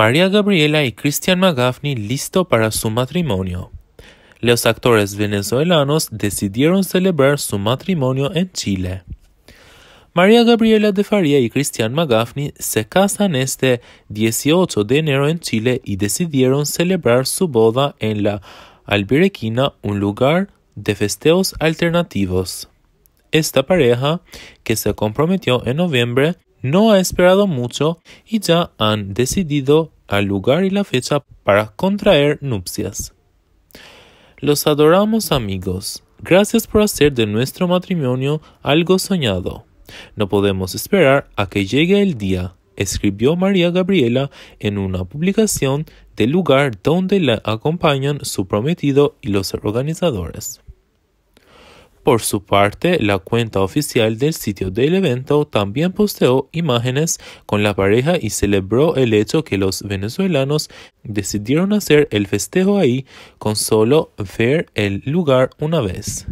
María Gabriela y Cristian Magafni listo para su matrimonio. Los actores venezolanos decidieron celebrar su matrimonio en Chile. María Gabriela de Faría y Cristian Magafni se casan este 18 de enero en Chile y decidieron celebrar su boda en la Albirequina, un lugar de festeos alternativos. Esta pareja, que se comprometió en noviembre, no ha esperado mucho y ya han decidido el lugar y la fecha para contraer nupcias. Los adoramos amigos. Gracias por hacer de nuestro matrimonio algo soñado. No podemos esperar a que llegue el día, escribió María Gabriela en una publicación del lugar donde la acompañan su prometido y los organizadores. Por su parte, la cuenta oficial del sitio del evento también posteó imágenes con la pareja y celebró el hecho que los venezolanos decidieron hacer el festejo ahí con solo ver el lugar una vez.